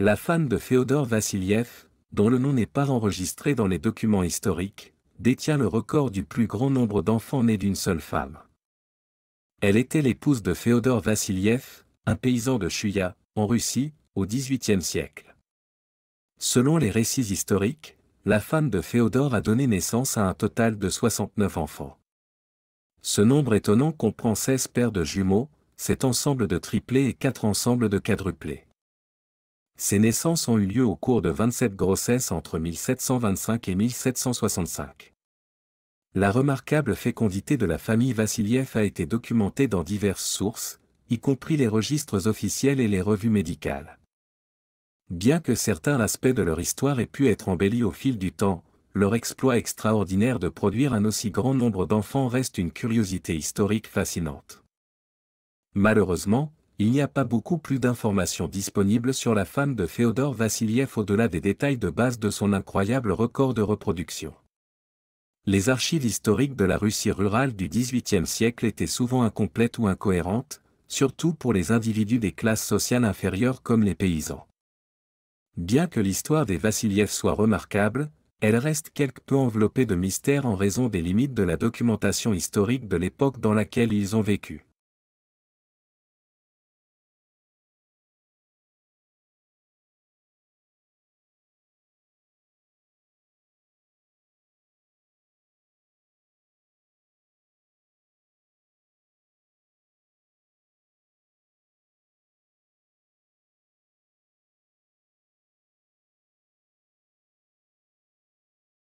La femme de Féodor Vassiliev, dont le nom n'est pas enregistré dans les documents historiques, détient le record du plus grand nombre d'enfants nés d'une seule femme. Elle était l'épouse de Féodor Vassiliev, un paysan de Chuya, en Russie, au XVIIIe siècle. Selon les récits historiques, la femme de Féodor a donné naissance à un total de 69 enfants. Ce nombre étonnant comprend 16 paires de jumeaux, 7 ensembles de triplés et 4 ensembles de quadruplés. Ces naissances ont eu lieu au cours de 27 grossesses entre 1725 et 1765. La remarquable fécondité de la famille Vassiliev a été documentée dans diverses sources, y compris les registres officiels et les revues médicales. Bien que certains aspects de leur histoire aient pu être embellis au fil du temps, leur exploit extraordinaire de produire un aussi grand nombre d'enfants reste une curiosité historique fascinante. Malheureusement, il n'y a pas beaucoup plus d'informations disponibles sur la femme de Féodor Vassiliev au-delà des détails de base de son incroyable record de reproduction. Les archives historiques de la Russie rurale du XVIIIe siècle étaient souvent incomplètes ou incohérentes, surtout pour les individus des classes sociales inférieures comme les paysans. Bien que l'histoire des Vassiliev soit remarquable, elle reste quelque peu enveloppée de mystère en raison des limites de la documentation historique de l'époque dans laquelle ils ont vécu.